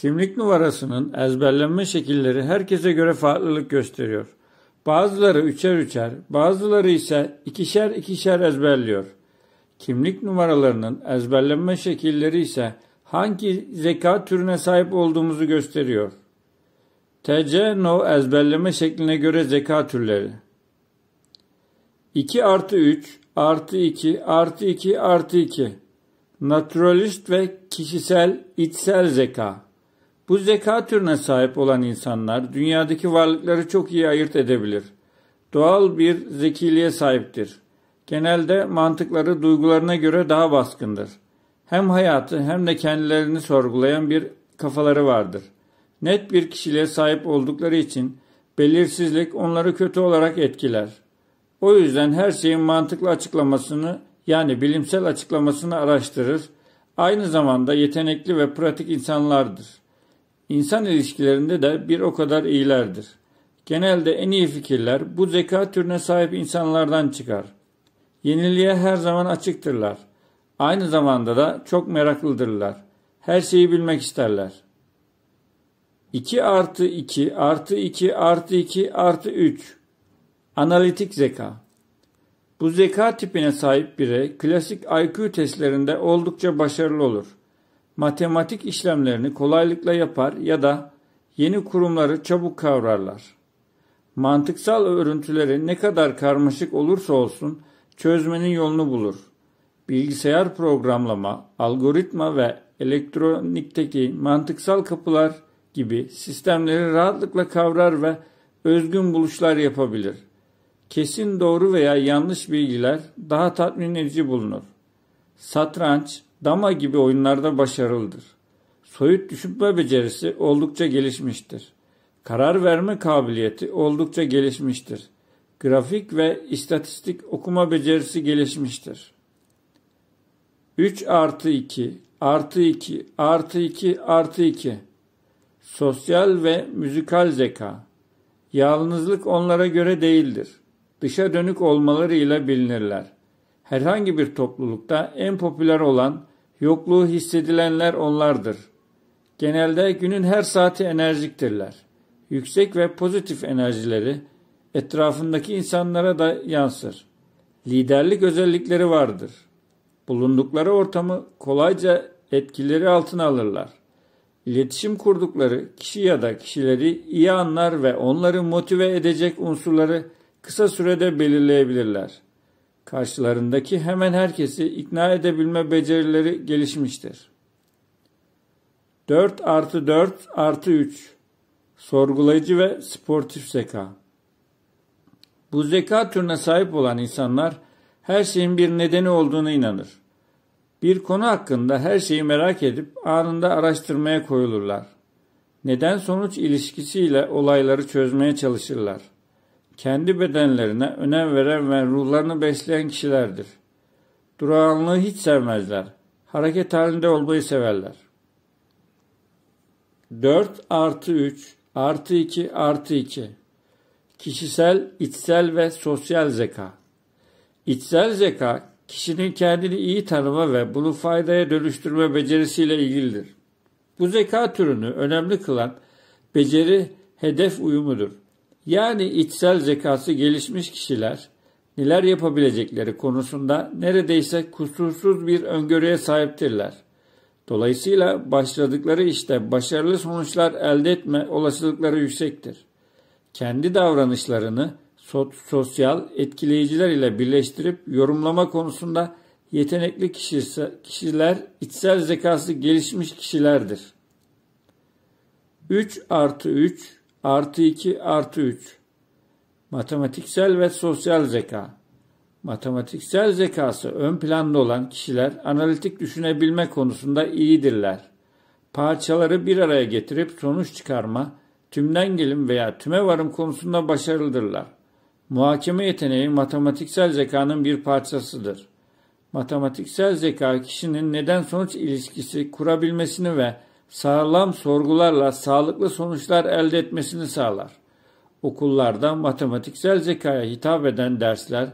Kimlik numarasının ezberlenme şekilleri herkese göre farklılık gösteriyor. Bazıları üçer üçer, bazıları ise ikişer ikişer ezberliyor. Kimlik numaralarının ezberlenme şekilleri ise hangi zeka türüne sahip olduğumuzu gösteriyor. TC-NO ezberleme şekline göre zeka türleri. 2 artı 3 artı 2 artı 2 artı 2 Naturalist ve kişisel içsel zeka bu zeka türüne sahip olan insanlar dünyadaki varlıkları çok iyi ayırt edebilir. Doğal bir zekiliğe sahiptir. Genelde mantıkları duygularına göre daha baskındır. Hem hayatı hem de kendilerini sorgulayan bir kafaları vardır. Net bir kişiliğe sahip oldukları için belirsizlik onları kötü olarak etkiler. O yüzden her şeyin mantıklı açıklamasını yani bilimsel açıklamasını araştırır, aynı zamanda yetenekli ve pratik insanlardır.'' İnsan ilişkilerinde de bir o kadar iyilerdir. Genelde en iyi fikirler bu zeka türüne sahip insanlardan çıkar. Yeniliğe her zaman açıktırlar. Aynı zamanda da çok meraklıdırlar. Her şeyi bilmek isterler. 2 artı 2 artı 2 artı 2 artı 3 Analitik zeka Bu zeka tipine sahip birey klasik IQ testlerinde oldukça başarılı olur matematik işlemlerini kolaylıkla yapar ya da yeni kurumları çabuk kavrarlar. Mantıksal örüntüleri ne kadar karmaşık olursa olsun çözmenin yolunu bulur. Bilgisayar programlama, algoritma ve elektronikteki mantıksal kapılar gibi sistemleri rahatlıkla kavrar ve özgün buluşlar yapabilir. Kesin doğru veya yanlış bilgiler daha tatmin edici bulunur. Satranç, dama gibi oyunlarda başarılıdır. Soyut düşünme becerisi oldukça gelişmiştir. Karar verme kabiliyeti oldukça gelişmiştir. Grafik ve istatistik okuma becerisi gelişmiştir. 3 artı 2, artı 2, artı 2, artı 2. Sosyal ve müzikal zeka. Yalnızlık onlara göre değildir. Dışa dönük olmalarıyla bilinirler. Herhangi bir toplulukta en popüler olan Yokluğu hissedilenler onlardır. Genelde günün her saati enerjiktirler. Yüksek ve pozitif enerjileri etrafındaki insanlara da yansır. Liderlik özellikleri vardır. Bulundukları ortamı kolayca etkileri altına alırlar. İletişim kurdukları kişi ya da kişileri iyi anlar ve onları motive edecek unsurları kısa sürede belirleyebilirler karşılarındaki hemen herkesi ikna edebilme becerileri gelişmiştir. 4 artı 4 artı 3 Sorgulayıcı ve sportif zeka Bu zeka türüne sahip olan insanlar her şeyin bir nedeni olduğuna inanır. Bir konu hakkında her şeyi merak edip anında araştırmaya koyulurlar. Neden sonuç ilişkisiyle olayları çözmeye çalışırlar.'' kendi bedenlerine önem veren ve ruhlarını besleyen kişilerdir. Durağanlığı hiç sevmezler. Hareket halinde olmayı severler. 4 artı 3 artı 2 artı 2 Kişisel, içsel ve sosyal zeka İçsel zeka, kişinin kendini iyi tanıma ve bunu faydaya dönüştürme becerisiyle ilgilidir. Bu zeka türünü önemli kılan beceri hedef uyumudur yani içsel zekası gelişmiş kişiler neler yapabilecekleri konusunda neredeyse kusursuz bir öngörüye sahiptirler. Dolayısıyla başladıkları işte başarılı sonuçlar elde etme olasılıkları yüksektir. Kendi davranışlarını sosyal etkileyiciler ile birleştirip yorumlama konusunda yetenekli kişiler içsel zekası gelişmiş kişilerdir. 3 artı 3 artı 2 artı 3. Matematiksel ve sosyal zeka. Matematiksel zekası ön planda olan kişiler analitik düşünebilme konusunda iyidirler. Parçaları bir araya getirip sonuç çıkarma, tümden gelim veya tüme varım konusunda başarılıdırlar. Muhakeme yeteneği matematiksel zekanın bir parçasıdır. Matematiksel zeka kişinin neden sonuç ilişkisi kurabilmesini ve sağlam sorgularla sağlıklı sonuçlar elde etmesini sağlar. Okullarda matematiksel zekaya hitap eden dersler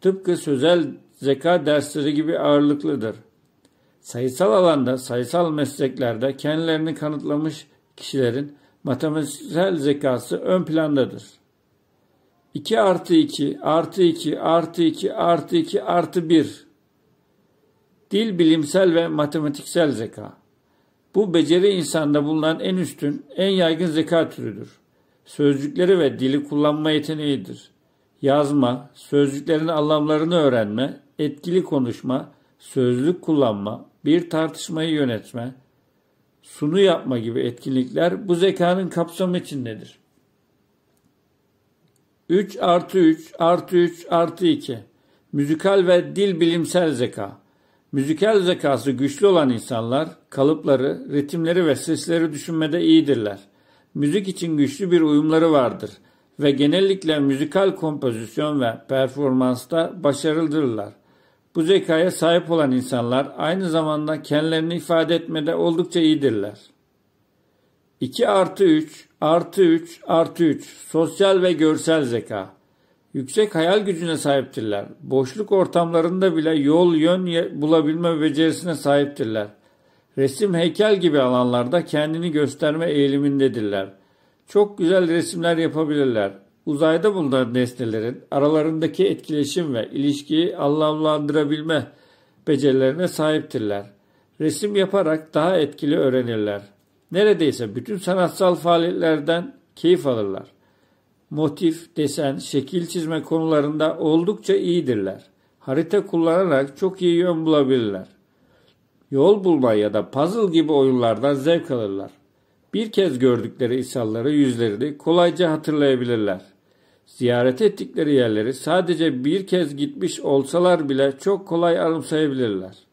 tıpkı sözel zeka dersleri gibi ağırlıklıdır. Sayısal alanda, sayısal mesleklerde kendilerini kanıtlamış kişilerin matematiksel zekası ön plandadır. 2 artı 2 artı 2 artı 2 artı 2 artı 1 Dil bilimsel ve matematiksel zeka bu beceri insanda bulunan en üstün, en yaygın zeka türüdür. Sözcükleri ve dili kullanma yeteneğidir. Yazma, sözcüklerin anlamlarını öğrenme, etkili konuşma, sözlük kullanma, bir tartışmayı yönetme, sunu yapma gibi etkinlikler bu zekanın kapsamı içindedir. 3 artı 3 artı 3 artı 2 Müzikal ve dil bilimsel zeka Müzikal zekası güçlü olan insanlar kalıpları, ritimleri ve sesleri düşünmede iyidirler. Müzik için güçlü bir uyumları vardır ve genellikle müzikal kompozisyon ve performansta başarılıdırlar. Bu zekaya sahip olan insanlar aynı zamanda kendilerini ifade etmede oldukça iyidirler. 2 artı 3 artı 3 artı 3 sosyal ve görsel zeka Yüksek hayal gücüne sahiptirler. Boşluk ortamlarında bile yol yön bulabilme becerisine sahiptirler. Resim heykel gibi alanlarda kendini gösterme eğilimindedirler. Çok güzel resimler yapabilirler. Uzayda bulunan nesnelerin aralarındaki etkileşim ve ilişkiyi anlamlandırabilme becerilerine sahiptirler. Resim yaparak daha etkili öğrenirler. Neredeyse bütün sanatsal faaliyetlerden keyif alırlar motif, desen, şekil çizme konularında oldukça iyidirler. Harita kullanarak çok iyi yön bulabilirler. Yol bulma ya da puzzle gibi oyunlardan zevk alırlar. Bir kez gördükleri insanları yüzlerini kolayca hatırlayabilirler. Ziyaret ettikleri yerleri sadece bir kez gitmiş olsalar bile çok kolay anımsayabilirler.